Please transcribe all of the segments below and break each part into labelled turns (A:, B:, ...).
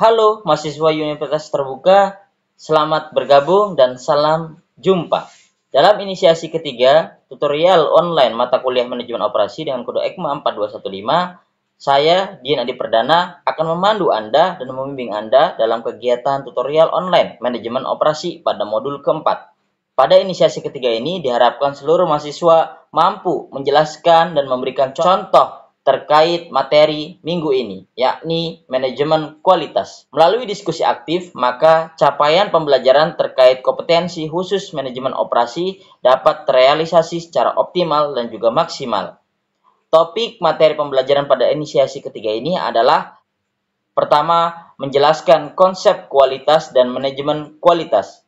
A: Halo mahasiswa Universitas Terbuka, selamat bergabung dan salam jumpa. Dalam inisiasi ketiga, tutorial online mata kuliah manajemen operasi dengan kode ECMA 4215, saya, Dian Adi Perdana, akan memandu Anda dan membimbing Anda dalam kegiatan tutorial online manajemen operasi pada modul keempat. Pada inisiasi ketiga ini diharapkan seluruh mahasiswa mampu menjelaskan dan memberikan contoh terkait materi minggu ini, yakni manajemen kualitas. Melalui diskusi aktif, maka capaian pembelajaran terkait kompetensi khusus manajemen operasi dapat terrealisasi secara optimal dan juga maksimal. Topik materi pembelajaran pada inisiasi ketiga ini adalah pertama, menjelaskan konsep kualitas dan manajemen kualitas,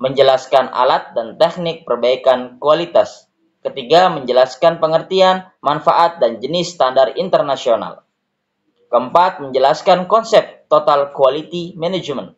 A: menjelaskan alat dan teknik perbaikan kualitas, Ketiga, menjelaskan pengertian, manfaat, dan jenis standar internasional. Keempat, menjelaskan konsep total quality management.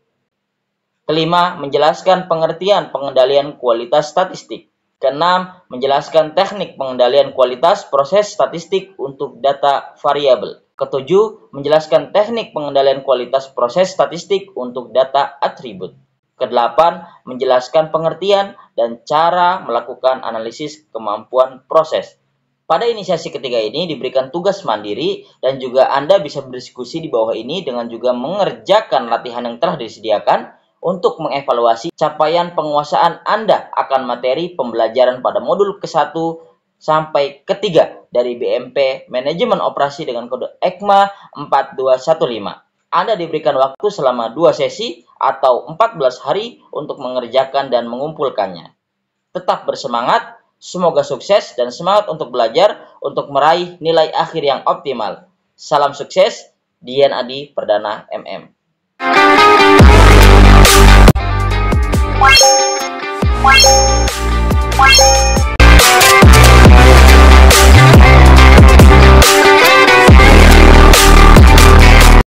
A: Kelima, menjelaskan pengertian pengendalian kualitas statistik. Keenam, menjelaskan teknik pengendalian kualitas proses statistik untuk data variabel. Ketujuh, menjelaskan teknik pengendalian kualitas proses statistik untuk data atribut. Kedelapan, menjelaskan pengertian dan cara melakukan analisis kemampuan proses. Pada inisiasi ketiga ini diberikan tugas mandiri dan juga Anda bisa berdiskusi di bawah ini dengan juga mengerjakan latihan yang telah disediakan untuk mengevaluasi capaian penguasaan Anda akan materi pembelajaran pada modul ke-1 sampai ketiga dari BMP Manajemen Operasi dengan kode ECMA 4215. Anda diberikan waktu selama dua sesi atau 14 hari untuk mengerjakan dan mengumpulkannya. Tetap bersemangat, semoga sukses dan semangat untuk belajar untuk meraih nilai akhir yang optimal. Salam sukses, Dian Adi Perdana MM.